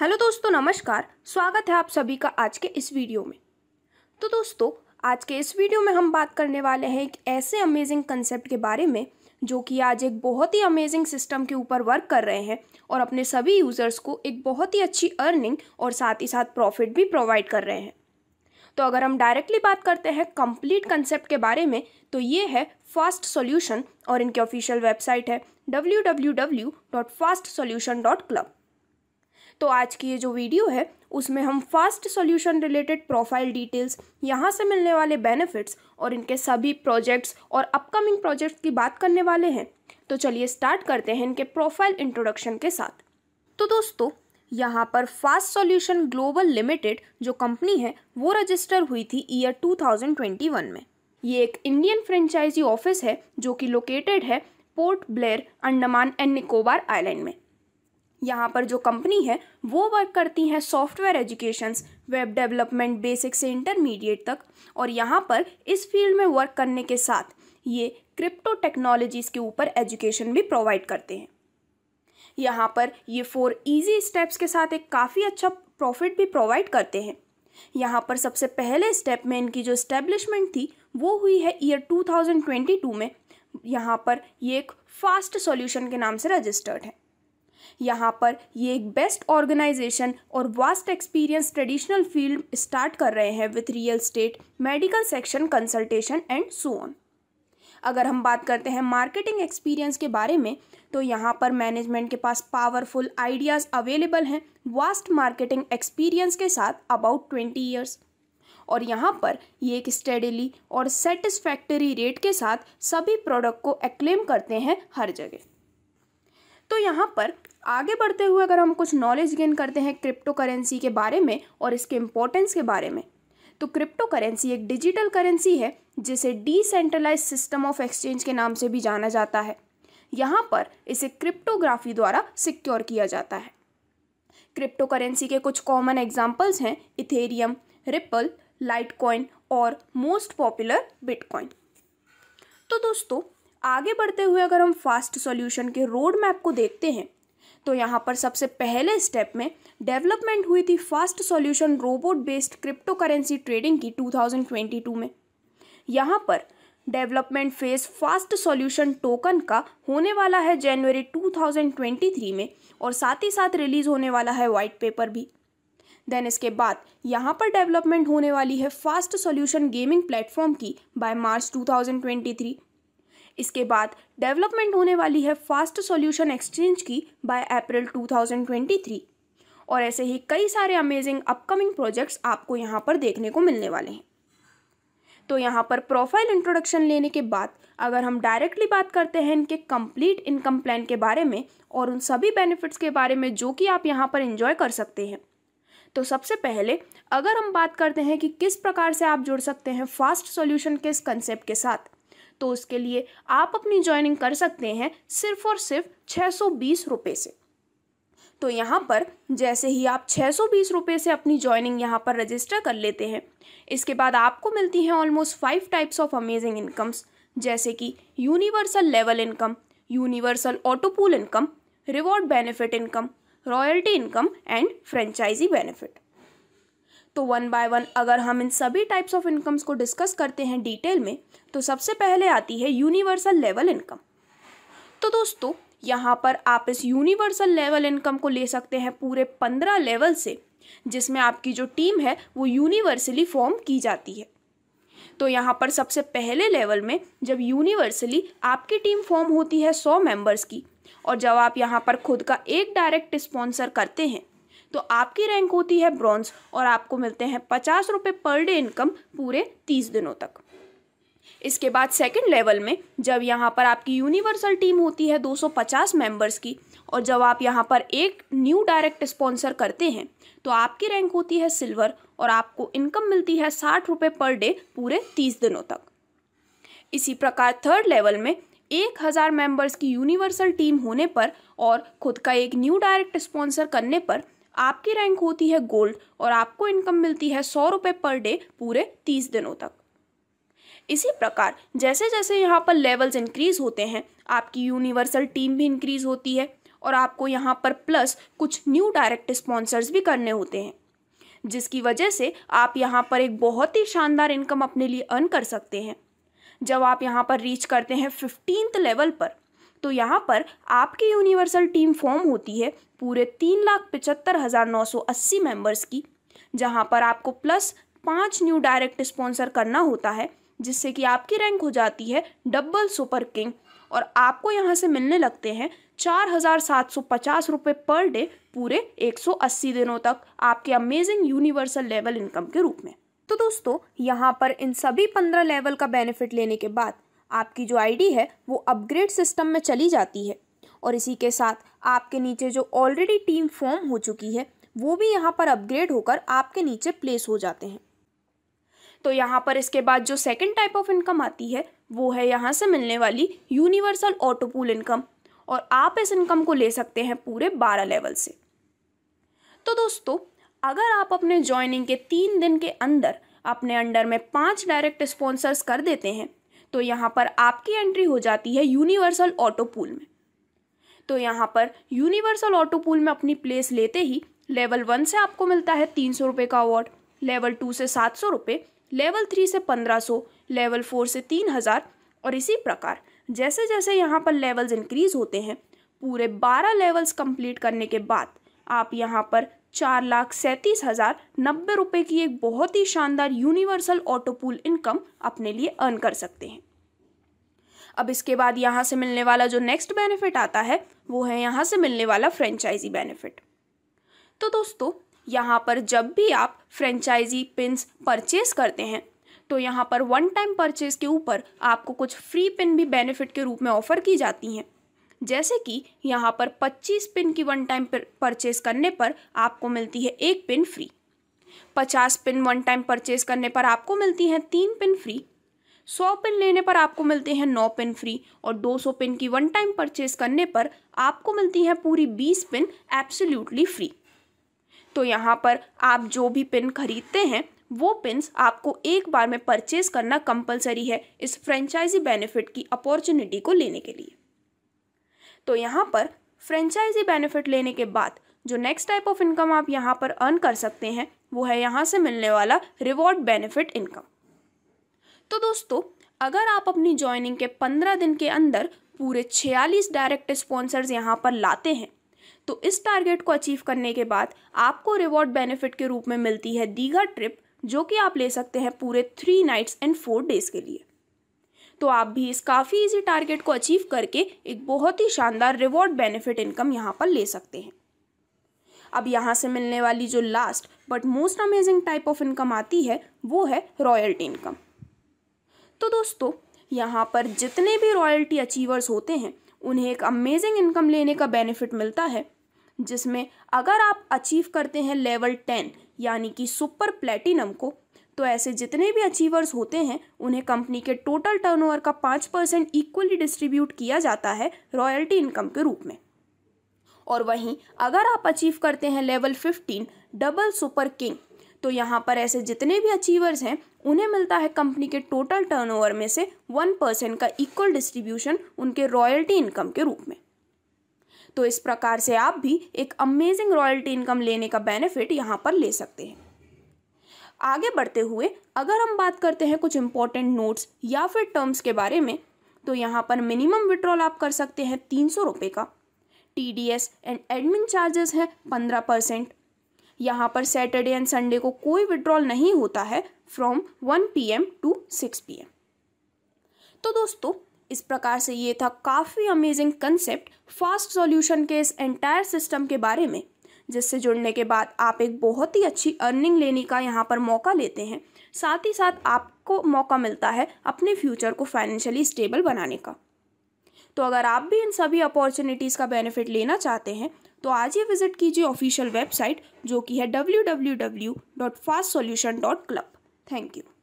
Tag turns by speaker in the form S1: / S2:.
S1: hello दोस्तों नमस्कार स्वागत है आप सभी का आज के इस वीडियो में तो दोस्तों आज के इस वीडियो में हम बात करने वाले हैं एक ऐसे अमेजिंग कंसेप्ट के बारे में जो कि आज एक बहुत ही अमेजिंग सिस्टम के ऊपर वर्क कर रहे हैं और अपने सभी यूज़र्स को एक बहुत ही अच्छी अर्निंग और साथ ही साथ प्रॉफिट भी प्रोवाइड कर रहे हैं तो अगर हम डायरेक्टली बात करते हैं कंप्लीट कंसेप्ट के बारे में तो ये है फास्ट सॉल्यूशन और इनकी ऑफिशियल वेबसाइट है डब्ल्यू तो आज की ये जो वीडियो है उसमें हम fast solution related profile details यहाँ से मिलने वाले बेनिफिट्स और इनके सभी प्रोजेक्ट्स और अपकमिंग प्रोजेक्ट्स की बात करने वाले हैं तो चलिए स्टार्ट करते हैं इनके प्रोफाइल इंट्रोडक्शन के साथ तो दोस्तों यहाँ पर फास्ट सॉल्यूशन ग्लोबल लिमिटेड जो कंपनी है वो रजिस्टर हुई थी ईयर 2021 में ये एक इंडियन फ्रेंचाइजी ऑफिस है जो कि लोकेटेड है पोर्ट ब्लेयर अंडमान एंड निकोबार आइलैंड में यहाँ पर जो कंपनी है वो वर्क करती हैं software education web development basic से इंटरमीडिएट तक और यहाँ पर इस फील्ड में वर्क करने के साथ ये क्रिप्टो टेक्नोलॉजीज़ के ऊपर एजुकेशन भी प्रोवाइड करते हैं यहाँ पर ये फोर इजी स्टेप्स के साथ एक काफ़ी अच्छा प्रॉफिट भी प्रोवाइड करते हैं यहाँ पर सबसे पहले स्टेप में इनकी जो इस्टेब्लिशमेंट थी वो हुई है ईयर 2022 में यहाँ पर ये एक फास्ट सॉल्यूशन के नाम से रजिस्टर्ड है यहाँ पर ये एक बेस्ट ऑर्गेनाइजेशन और vast experience traditional field start कर रहे हैं with real estate medical section consultation and so on अगर हम बात करते हैं मार्केटिंग एक्सपीरियंस के बारे में तो यहाँ पर मैनेजमेंट के पास पावरफुल आइडियाज़ अवेलेबल हैं वास्ट मार्केटिंग एक्सपीरियंस के साथ अबाउट ट्वेंटी ईयर्स और यहाँ पर ये एक स्टेडिली और सेटिस्फैक्टरी रेट के साथ सभी प्रोडक्ट को एक्लेम करते हैं हर जगह तो यहाँ पर आगे बढ़ते हुए अगर हम कुछ नॉलेज गेन करते हैं क्रिप्टो करेंसी के बारे में और इसके इम्पोर्टेंस के बारे में तो क्रिप्टो करेंसी एक डिजिटल करेंसी है जिसे डिसेंट्रलाइज सिस्टम ऑफ एक्सचेंज के नाम से भी जाना जाता है यहाँ पर इसे क्रिप्टोग्राफी द्वारा सिक्योर किया जाता है क्रिप्टो करेंसी के कुछ कॉमन एग्जाम्पल्स हैं इथेरियम रिपल लाइट कॉइन और मोस्ट पॉपुलर बिटकॉइन तो दोस्तों आगे बढ़ते हुए अगर हम फास्ट सॉल्यूशन के रोड मैप को देखते हैं तो यहाँ पर सबसे पहले स्टेप में डेवलपमेंट हुई थी fast solution robot based cryptocurrency trading की 2022 में यहाँ पर development phase fast solution token का होने वाला है जनवरी 2023 में और साथ ही साथ रिलीज होने वाला है वाइट पेपर भी देन इसके बाद यहाँ पर डेवलपमेंट होने वाली है फास्ट सॉल्यूशन गेमिंग प्लेटफॉर्म की बाय मार्च 2023 इसके बाद डेवलपमेंट होने वाली है फास्ट सॉल्यूशन एक्सचेंज की बाय अप्रैल 2023 और ऐसे ही कई सारे अमेजिंग अपकमिंग प्रोजेक्ट्स आपको यहाँ पर देखने को मिलने वाले हैं तो यहाँ पर प्रोफाइल इंट्रोडक्शन लेने के बाद अगर हम डायरेक्टली बात करते हैं इनके कंप्लीट इनकम प्लान के बारे में और उन सभी बेनिफिट्स के बारे में जो कि आप यहाँ पर इंजॉय कर सकते हैं तो सबसे पहले अगर हम बात करते हैं कि किस प्रकार से आप जुड़ सकते हैं फास्ट सॉल्यूशन के इस कंसेप्ट के साथ तो उसके लिए आप अपनी ज्वाइनिंग कर सकते हैं सिर्फ और सिर्फ छः सौ बीस रुपये से तो यहाँ पर जैसे ही आप छः सौ बीस रुपये से अपनी ज्वाइनिंग यहाँ पर रजिस्टर कर लेते हैं इसके बाद आपको मिलती हैं almost five types of amazing incomes जैसे कि universal level income universal autopool income reward benefit income royalty income and franchise benefit तो वन बाय वन अगर हम इन सभी टाइप्स ऑफ इनकम्स को डिस्कस करते हैं डिटेल में तो सबसे पहले आती है यूनिवर्सल लेवल इनकम तो दोस्तों यहाँ पर आप इस यूनिवर्सल लेवल इनकम को ले सकते हैं पूरे पंद्रह लेवल से जिसमें आपकी जो टीम है वो यूनिवर्सली फॉर्म की जाती है तो यहाँ पर सबसे पहले लेवल में जब यूनिवर्सली आपकी टीम फॉर्म होती है सौ मेंबर्स की और जब आप यहाँ पर खुद का एक डायरेक्ट स्पॉन्सर करते हैं तो आपकी रैंक होती है ब्रॉन्ज और आपको मिलते हैं पचास रुपये पर डे इनकम पूरे तीस दिनों तक इसके बाद सेकंड लेवल में जब यहाँ पर आपकी यूनिवर्सल टीम होती है 250 मेंबर्स की और जब आप यहाँ पर एक न्यू डायरेक्ट स्पॉन्सर करते हैं तो आपकी रैंक होती है सिल्वर और आपको इनकम मिलती है साठ रुपये पर डे पूरे तीस दिनों तक इसी प्रकार थर्ड लेवल में एक हज़ार मेंबर्स की यूनिवर्सल टीम होने पर और खुद का एक न्यू डायरेक्ट स्पॉन्सर करने पर आपकी रैंक होती है गोल्ड और आपको इनकम मिलती है सौ रुपये पर डे पूरे तीस दिनों तक इसी प्रकार जैसे जैसे यहाँ पर लेवल्स इंक्रीज होते हैं आपकी यूनिवर्सल टीम भी इंक्रीज होती है और आपको यहाँ पर प्लस कुछ न्यू डायरेक्ट स्पॉन्सर्स भी करने होते हैं जिसकी वजह से आप यहाँ पर एक बहुत ही शानदार इनकम अपने लिए अर्न कर सकते हैं जब आप यहाँ पर रीच करते हैं फिफ्टींथ लेवल पर तो यहाँ पर आपकी यूनिवर्सल टीम फॉर्म होती है पूरे तीन लाख पचहत्तर हज़ार नौ सौ अस्सी मेम्बर्स की जहाँ पर आपको प्लस पाँच न्यू डायरेक्ट स्पॉन्सर करना होता है जिससे कि आपकी रैंक हो जाती है डबल सुपर किंग और आपको यहाँ से मिलने लगते हैं चार हज़ार सात सौ पचास रुपये पर डे पूरे एक सौ अस्सी दिनों तक आपके अमेजिंग यूनिवर्सल लेवल इनकम के रूप में तो दोस्तों यहाँ पर इन सभी पंद्रह लेवल का बेनिफिट लेने के बाद आपकी जो आईडी है वो अपग्रेड सिस्टम में चली जाती है और इसी के साथ आपके नीचे जो ऑलरेडी टीम फॉर्म हो चुकी है वो भी यहाँ पर अपग्रेड होकर आपके नीचे प्लेस हो जाते हैं तो यहाँ पर इसके बाद जो सेकेंड टाइप ऑफ इनकम आती है वो है यहाँ से मिलने वाली यूनिवर्सल ऑटोपूल इनकम और आप इस इनकम को ले सकते हैं पूरे बारह लेवल से तो दोस्तों अगर आप अपने ज्वाइनिंग के तीन दिन के अंदर अपने अंडर में पांच डायरेक्ट स्पॉन्सर्स कर देते हैं तो यहाँ पर आपकी एंट्री हो जाती है यूनिवर्सल ऑटो पूल में तो यहाँ पर यूनिवर्सल ऑटो पूल में अपनी प्लेस लेते ही लेवल वन से आपको मिलता है तीन सौ रुपये का अवार्ड लेवल टू से सात सौ रुपये लेवल थ्री से पंद्रह सौ लेवल फोर से तीन हज़ार और इसी प्रकार जैसे जैसे यहाँ पर लेवल्स इंक्रीज होते हैं पूरे बारह लेवल्स कंप्लीट करने के बाद आप यहाँ पर चार लाख सैंतीस हज़ार नब्बे रुपये की एक बहुत ही शानदार यूनिवर्सल ऑटो पूल इनकम अपने लिए अर्न कर सकते हैं अब इसके बाद यहाँ से मिलने वाला जो नेक्स्ट बेनिफिट आता है वो है यहाँ से मिलने वाला फ्रेंचाइजी बेनिफिट तो दोस्तों यहाँ पर जब भी आप फ्रेंचाइजी पिन्स परचेज करते हैं तो यहाँ पर वन टाइम परचेज के ऊपर आपको कुछ फ्री पिन भी बेनिफिट के रूप में ऑफर की जाती हैं जैसे कि यहाँ पर 25 पिन की वन टाइम परचेज करने पर आपको मिलती है एक pin free 50 pin one time purchase करने पर आपको मिलती हैं तीन पिन फ्री 100 पिन लेने पर आपको मिलते हैं नौ पिन फ्री और 200 पिन की वन टाइम परचेज करने पर आपको मिलती हैं पूरी 20 पिन एब्सोल्युटली फ्री तो यहाँ पर आप जो भी पिन खरीदते हैं वो पिन्स आपको एक बार में परचेज करना कंपलसरी है इस फ्रेंचाइजी बेनिफिट की अपॉर्चुनिटी को लेने के लिए तो यहाँ पर फ्रेंचाइजी बेनिफिट लेने के बाद जो नेक्स्ट टाइप ऑफ इनकम आप यहाँ पर अर्न कर सकते हैं वो है यहाँ से मिलने वाला रिवॉर्ड बेनिफिट इनकम तो दोस्तों अगर आप अपनी ज्वाइनिंग के पंद्रह दिन के अंदर पूरे छियालीस डायरेक्ट स्पॉन्सर्स यहाँ पर लाते हैं तो इस टारगेट को अचीव करने के बाद आपको रिवॉर्ड बेनिफिट के रूप में मिलती है दीघा ट्रिप जो कि आप ले सकते हैं पूरे three nights and four days के लिए तो आप भी इस काफ़ी इजी टारगेट को अचीव करके एक बहुत ही शानदार रिवॉर्ड बेनिफिट इनकम यहाँ पर ले सकते हैं अब यहाँ से मिलने वाली जो last but most amazing type of income आती है वो है रॉयल्टी इनकम तो दोस्तों यहाँ पर जितने भी रॉयल्टी अचीवर्स होते हैं उन्हें एक अमेजिंग इनकम लेने का बेनिफिट मिलता है जिसमें अगर आप अचीव करते हैं लेवल टेन यानी कि सुपर प्लेटिनम को तो ऐसे जितने भी अचीवर्स होते हैं उन्हें कंपनी के टोटल टर्नओवर का पाँच परसेंट इक्वली डिस्ट्रीब्यूट किया जाता है रॉयल्टी इनकम के रूप में और वहीं अगर आप अचीव करते हैं level fifteen double super king तो यहाँ पर ऐसे जितने भी अचीवर्स हैं उन्हें मिलता है कंपनी के टोटल टर्नओवर में से वन परसेंट का इक्वल डिस्ट्रीब्यूशन उनके रॉयल्टी इनकम के रूप में तो इस प्रकार से आप भी एक अमेजिंग रॉयल्टी इनकम लेने का बेनिफिट यहाँ पर ले सकते हैं आगे बढ़ते हुए अगर हम बात करते हैं कुछ इंपॉर्टेंट नोट्स या फिर टर्म्स के बारे में तो यहाँ पर मिनिमम विड्रॉल आप कर सकते हैं तीन सौ रुपये का T D S and admin charges हैं पंद्रह परसेंट यहाँ पर सैटरडे एंड संडे को कोई विड्रॉल नहीं होता है from one P M to six P M तो दोस्तों इस प्रकार से ये था काफ़ी अमेजिंग कंसेप्ट फास्ट सॉल्यूशन के इस एंटायर सिस्टम के बारे में जिससे जुड़ने के बाद आप एक बहुत ही अच्छी अर्निंग लेने का यहाँ पर मौका लेते हैं साथ ही साथ आपको मौका मिलता है अपने फ्यूचर को फाइनेंशियली स्टेबल बनाने का तो अगर आप भी इन सभी अपॉर्चुनिटीज़ का बेनिफिट लेना चाहते हैं तो आज ही विजिट कीजिए ऑफिशियल वेबसाइट जो कि है W W W dot fast solution dot club thank you